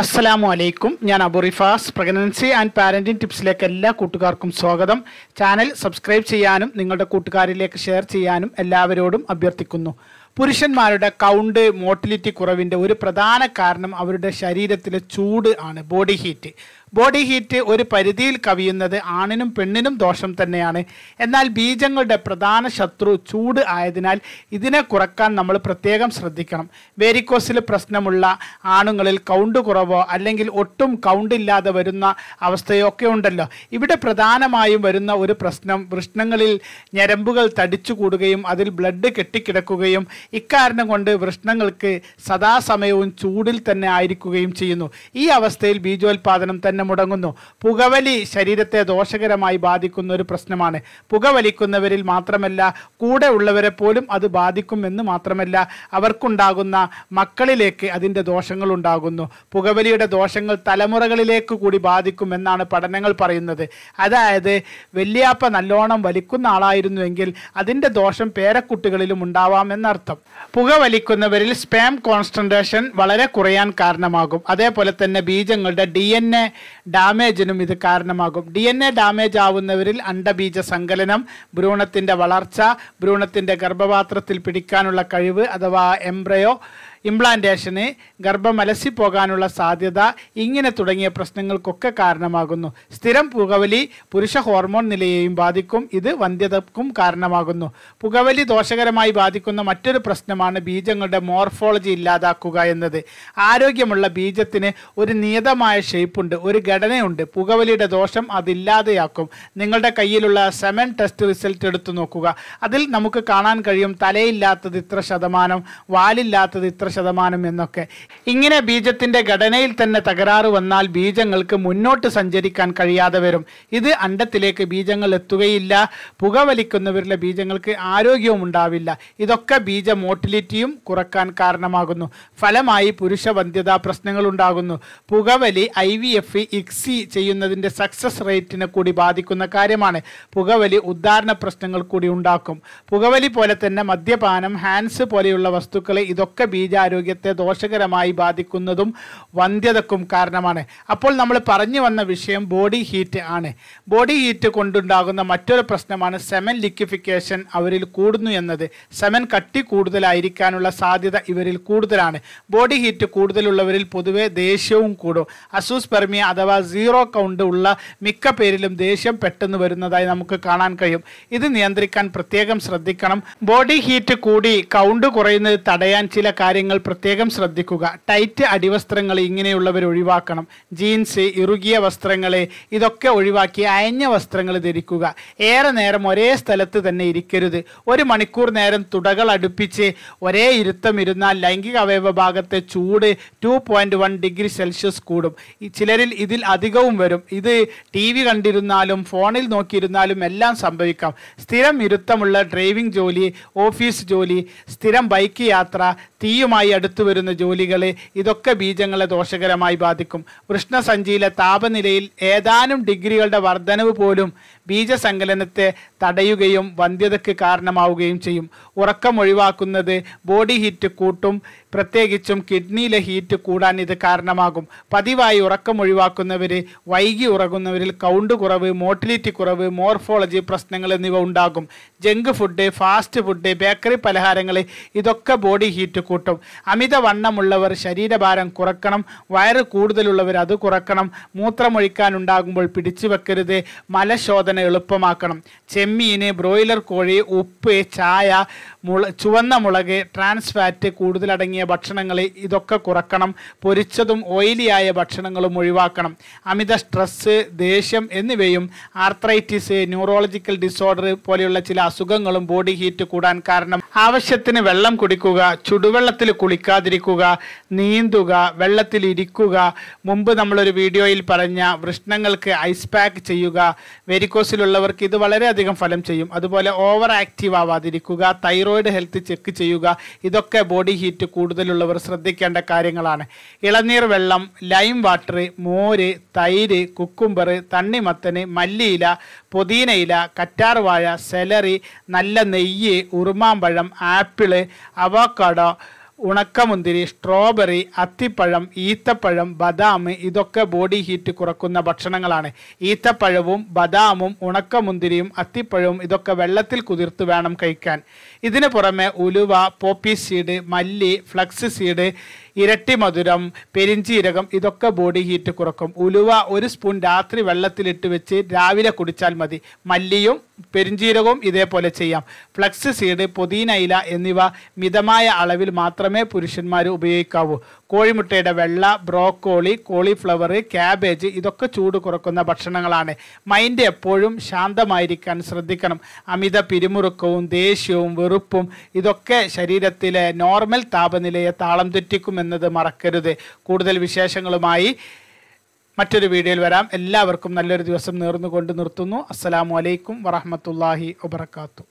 അസ്സലാമു അലൈക്കും ഞാൻ Abu Rifas pregnancy and parenting ടിപ്സിലേക്ക് എല്ലാ കൂട്ടുകാർക്കും സ്വാഗതം ചാനൽ സബ്സ്ക്രൈബ് ചെയ്യാനും നിങ്ങളുടെ കൂട്ടുകാരിലേക്ക് ഷെയർ ചെയ്യാനും എല്ലാവരോടും അഭ്യർത്ഥിക്കുന്നു പുരുഷന്മാരുടെ കൗണ്ട് മോട്ടിലിറ്റി കുറവിൻ്റെ ഒരു പ്രധാന കാരണം അവരുടെ ശരീരത്തിലെ ചൂട് ആണ് ബോഡി ഹീറ്റ് ബോഡി ഹീറ്റ് ഒരു പരിധിയിൽ കവിയുന്നത് ആണിനും പെണ്ണിനും ദോഷം തന്നെയാണ് എന്നാൽ ബീജങ്ങളുടെ പ്രധാന ശത്രു ചൂട് ആയതിനാൽ ഇതിനെ കുറക്കാൻ നമ്മൾ പ്രത്യേകം ശ്രദ്ധിക്കണം വേരിക്കോസിൽ പ്രശ്നമുള്ള ആണുങ്ങളിൽ കൗണ്ട് കുറവോ അല്ലെങ്കിൽ ഒട്ടും കൗണ്ട് ഇല്ലാതെ വരുന്ന അവസ്ഥയോ ഒക്കെ ഉണ്ടല്ലോ ഇവിടെ പ്രധാനമായും വരുന്ന ഒരു പ്രശ്നം വൃഷ്ണങ്ങളിൽ ഞരമ്പുകൾ തടിച്ചു കൂടുകയും അതിൽ ബ്ലഡ് കെട്ടിക്കിടക്കുകയും ഇക്കാരണം കൊണ്ട് വൃഷ്ണങ്ങൾക്ക് സദാസമയവും ചൂടിൽ തന്നെ ആയിരിക്കുകയും ചെയ്യുന്നു ഈ അവസ്ഥയിൽ ബീജോൽപാദനം തന്നെ തന്നെ മുടങ്ങുന്നു പുകവലി ശരീരത്തെ ദോഷകരമായി ബാധിക്കുന്ന ഒരു പ്രശ്നമാണ് പുകവലിക്കുന്നവരിൽ മാത്രമല്ല കൂടെ ഉള്ളവരെ പോലും അത് ബാധിക്കുമെന്ന് മാത്രമല്ല അവർക്കുണ്ടാകുന്ന മക്കളിലേക്ക് അതിൻ്റെ ദോഷങ്ങൾ ഉണ്ടാകുന്നു പുകവലിയുടെ ദോഷങ്ങൾ തലമുറകളിലേക്ക് കൂടി ബാധിക്കും എന്നാണ് പഠനങ്ങൾ പറയുന്നത് അതായത് വെള്ളിയാപ്പ നല്ലോണം വലിക്കുന്ന ആളായിരുന്നുവെങ്കിൽ അതിൻ്റെ ദോഷം പേരക്കുട്ടികളിലും ഉണ്ടാവാമെന്നർത്ഥം പുകവലിക്കുന്നവരിൽ സ്പാം കോൺസെൻട്രേഷൻ വളരെ കുറയാൻ കാരണമാകും അതേപോലെ തന്നെ ബീജങ്ങളുടെ ഡി ഡാമേജിനും ഇത് കാരണമാകും ഡി എൻ എ ഡാമേജ് ആവുന്നവരിൽ അണ്ടബീജ സങ്കലനം ഭ്രൂണത്തിൻ്റെ വളർച്ച ഭ്രൂണത്തിൻ്റെ ഗർഭപാത്രത്തിൽ പിടിക്കാനുള്ള കഴിവ് അഥവാ എംബ്രയോ ഇംപ്ലാന്റേഷന് ഗർഭം അലസിപ്പോകാനുള്ള സാധ്യത ഇങ്ങനെ തുടങ്ങിയ പ്രശ്നങ്ങൾക്കൊക്കെ കാരണമാകുന്നു സ്ഥിരം പുകവലി പുരുഷ ഹോർമോൺ നിലയെയും ബാധിക്കും ഇത് വന്ധ്യതക്കും കാരണമാകുന്നു പുകവലി ദോഷകരമായി ബാധിക്കുന്ന മറ്റൊരു പ്രശ്നമാണ് ബീജങ്ങളുടെ മോർഫോളജി ഇല്ലാതാക്കുക എന്നത് ആരോഗ്യമുള്ള ബീജത്തിന് ഒരു നിയതമായ ഷേപ്പുണ്ട് ഒരു ഘടനയുണ്ട് പുകവലിയുടെ ദോഷം അതില്ലാതെയാക്കും നിങ്ങളുടെ കയ്യിലുള്ള സെമൻ ടെസ്റ്റ് റിസൾട്ട് എടുത്തു നോക്കുക അതിൽ നമുക്ക് കാണാൻ കഴിയും തലയില്ലാത്തത് ഇത്ര ശതമാനം വാലില്ലാത്തത് ഇത്ര ശതമാനം എന്നൊക്കെ ഇങ്ങനെ ബീജത്തിന്റെ ഘടനയിൽ തന്നെ തകരാറ് വന്നാൽ ബീജങ്ങൾക്ക് മുന്നോട്ട് സഞ്ചരിക്കാൻ കഴിയാതെ വരും ഇത് അണ്ടത്തിലേക്ക് ബീജങ്ങൾ എത്തുകയില്ല പുകവലിക്കുന്നവരിലെ ബീജങ്ങൾക്ക് ആരോഗ്യവും ഉണ്ടാവില്ല ഇതൊക്കെ ബീജ മോട്ടിലിറ്റിയും കുറക്കാൻ കാരണമാകുന്നു ഫലമായി പുരുഷവന്ധ്യതാ ഉണ്ടാകുന്നു പുകവലി ഐ വി എഫ് ഇക്സി ചെയ്യുന്നതിന്റെ സക്സസ് റേറ്റിനെ കൂടി ബാധിക്കുന്ന കാര്യമാണ് പുകവലി ഉദ്ധാരണ പ്രശ്നങ്ങൾ കൂടി ഉണ്ടാക്കും പുകവലി പോലെ തന്നെ മദ്യപാനം ഹാൻസ് പോലെയുള്ള വസ്തുക്കളെ ഇതൊക്കെ ബീജ ആരോഗ്യത്തെ ദോഷകരമായി ബാധിക്കുന്നതും വന്ധ്യതക്കും കാരണമാണ് അപ്പോൾ നമ്മൾ പറഞ്ഞു വന്ന വിഷയം ബോഡി ഹീറ്റ് ആണ് ബോഡി ഹീറ്റ് കൊണ്ടുണ്ടാകുന്ന മറ്റൊരു പ്രശ്നമാണ് സെമൻ ലിക്വിഫിക്കേഷൻ അവരിൽ കൂടുന്നു എന്നത് സെമൻ കട്ടി കൂടുതലായിരിക്കാനുള്ള സാധ്യത ഇവരിൽ കൂടുതലാണ് ബോഡി ഹീറ്റ് കൂടുതലുള്ളവരിൽ പൊതുവെ ദേഷ്യവും കൂടും അസൂസ്പെർമിയ അഥവാ സീറോ കൗണ്ട് ഉള്ള മിക്ക പേരിലും ദേഷ്യം പെട്ടെന്ന് വരുന്നതായി നമുക്ക് കാണാൻ കഴിയും ഇത് നിയന്ത്രിക്കാൻ പ്രത്യേകം ശ്രദ്ധിക്കണം ബോഡി ഹീറ്റ് കൂടി കൗണ്ട് കുറയുന്നത് തടയാൻ ചില കാര്യങ്ങൾ നിങ്ങൾ പ്രത്യേകം ശ്രദ്ധിക്കുക ടൈറ്റ് അടിവസ്ത്രങ്ങൾ ഇങ്ങനെയുള്ളവർ ഒഴിവാക്കണം ജീൻസ് ഇറുകിയ വസ്ത്രങ്ങൾ ഇതൊക്കെ ഒഴിവാക്കി അയഞ്ഞ വസ്ത്രങ്ങൾ ധരിക്കുക ഏറെ നേരം ഒരേ സ്ഥലത്ത് തന്നെ ഇരിക്കരുത് ഒരു മണിക്കൂർ നേരം തുടകൾ അടുപ്പിച്ച് ഒരേ ഇരുത്തം ഇരുന്നാൽ ലൈംഗിക അവയവ ഭാഗത്തെ ചൂട് ടു വൺ ഡിഗ്രി സെൽഷ്യസ് കൂടും ചിലരിൽ ഇതിൽ അധികവും വരും ഇത് ടി വി കണ്ടിരുന്നാലും ഫോണിൽ നോക്കിയിരുന്നാലും എല്ലാം സംഭവിക്കാം സ്ഥിരം ഇരുത്തമുള്ള ഡ്രൈവിംഗ് ജോലി ഓഫീസ് ജോലി സ്ഥിരം ബൈക്ക് യാത്ര തീയുമായി സ്ഥിരമായി അടുത്തു വരുന്ന ജോലികളെ ഇതൊക്കെ ബീജങ്ങളെ ദോഷകരമായി ബാധിക്കും വൃഷ്ണസഞ്ചിയിലെ താപനിലയിൽ ഏതാനും ഡിഗ്രികളുടെ വർധനവ് പോലും ബീജസങ്കലനത്തെ തടയുകയും വന്ധ്യതയ്ക്ക് കാരണമാവുകയും ചെയ്യും ഉറക്കം ഒഴിവാക്കുന്നത് ബോഡി ഹീറ്റ് കൂട്ടും പ്രത്യേകിച്ചും കിഡ്നിയിലെ ഹീറ്റ് കൂടാൻ ഇത് കാരണമാകും പതിവായി ഉറക്കം ഒഴിവാക്കുന്നവർ വൈകി ഉറങ്ങുന്നവരിൽ കൗണ്ട് കുറവ് മോട്ടിലിറ്റി കുറവ് മോർഫോളജി പ്രശ്നങ്ങൾ എന്നിവ ഉണ്ടാകും junk food fast food bakery പലഹാരങ്ങൾ ഇതൊക്കെ ബോഡി ഹീറ്റ് കൂട്ടും അമിതവണ്ണമുള്ളവർ ശരീരഭാരം കുറക്കണം വയറ് കൂടുതലുള്ളവർ അത് കുറക്കണം മൂത്രമൊഴിക്കാനുണ്ടാകുമ്പോൾ പിടിച്ചു വെക്കരുത് മലശോധന എളുപ്പമാക്കണം ചെമ്മീന് ബ്രോയിലർ കോഴി ഉപ്പ് ചായ മുള ചുവന്ന മുളക് ട്രാൻസ് ഫാറ്റ് കൂടുതലടങ്ങിയ ഭക്ഷണങ്ങൾ ഇതൊക്കെ കുറക്കണം പൊരിച്ചതും ഓയിലിയായ ഭക്ഷണങ്ങളും ഒഴിവാക്കണം അമിത സ്ട്രെസ്സ് ദേഷ്യം എന്നിവയും ആർത്രൈറ്റിസ് ന്യൂറോളജിക്കൽ ഡിസോർഡർ പോലെയുള്ള ചില അസുഖങ്ങളും ബോഡി ഹീറ്റ് കൂടാൻ കാരണം ആവശ്യത്തിന് വെള്ളം കുടിക്കുക ചുടുവെള്ളത്തിൽ കുളിക്കാതിരിക്കുക നീന്തുക വെള്ളത്തിൽ ഇരിക്കുക മുമ്പ് നമ്മളൊരു വീഡിയോയിൽ പറഞ്ഞ വൃഷ്ണങ്ങൾക്ക് ഐസ് പാക്ക് ചെയ്യുക വെരിക്കോസിലുള്ളവർക്ക് ഇത് വളരെയധികം ഫലം ചെയ്യും അതുപോലെ ഓവർ ആക്റ്റീവ് ആവാതിരിക്കുക തൈറോയിഡ് ഹെൽത്ത് ചെക്ക് ചെയ്യുക ഇതൊക്കെ ബോഡി ഹീറ്റ് കൂടുതലുള്ളവർ ശ്രദ്ധിക്കേണ്ട കാര്യങ്ങളാണ് ഇളനീർ വെള്ളം ലൈം വാട്ടർ മോര് തൈര് കുക്കുംബർ തണ്ണിമത്തന് മല്ലിയില പുതിനയില കറ്റാർവാഴ സെലറി നല്ല നെയ്യ് ഉറുമാമ്പഴം ആപ്പിള് അവക്കാടോ ഉണക്കമുന്തിരി സ്ട്രോബെറി അത്തിപ്പഴം ഈത്തപ്പഴം ബദാം ഇതൊക്കെ ബോഡി ഹീറ്റ് കുറക്കുന്ന ഭക്ഷണങ്ങളാണ് ഈത്തപ്പഴവും ബദാമും ഉണക്കമുന്തിരിയും അത്തിപ്പഴവും ഇതൊക്കെ വെള്ളത്തിൽ കുതിർത്ത് വേണം കഴിക്കാൻ ഇതിന് പുറമെ ഉലുവ പോപ്പി സീഡ് മല്ലി ഫ്ലക്സ് സീഡ് ഇരട്ടി മധുരം പെരിഞ്ചീരകം ഇതൊക്കെ ബോഡി ഹീറ്റ് കുറക്കും ഉലുവ ഒരു സ്പൂൺ രാത്രി വെള്ളത്തിലിട്ട് വെച്ച് രാവിലെ കുടിച്ചാൽ മതി മല്ലിയും പെരിഞ്ചീരകവും ഇതേപോലെ ചെയ്യാം ഫ്ലക്സ് സീഡ് പുതിന ഇല എന്നിവ മിതമായ അളവിൽ മാത്രമേ പുരുഷന്മാർ ഉപയോഗിക്കാവൂ കോഴിമുട്ടയുടെ വെള്ള ബ്രോക്കോളി കോളിഫ്ലവർ ക്യാബേജ് ഇതൊക്കെ ചൂട് കുറക്കുന്ന ഭക്ഷണങ്ങളാണ് മൈൻഡ് എപ്പോഴും ശാന്തമായിരിക്കാൻ ശ്രദ്ധിക്കണം അമിത പിരിമുറുക്കവും ദേഷ്യവും വെറുപ്പും ഇതൊക്കെ ശരീരത്തിലെ നോർമൽ താപനിലയെ താളം തെറ്റിക്കുമെന്നത് മറക്കരുത് കൂടുതൽ വിശേഷങ്ങളുമായി മറ്റൊരു വീഡിയോയിൽ വരാം എല്ലാവർക്കും നല്ലൊരു ദിവസം നേർന്നുകൊണ്ട് നിർത്തുന്നു അസ്സലാമലൈക്കും വറഹമത്തല്ലാഹി വബർക്കാത്തു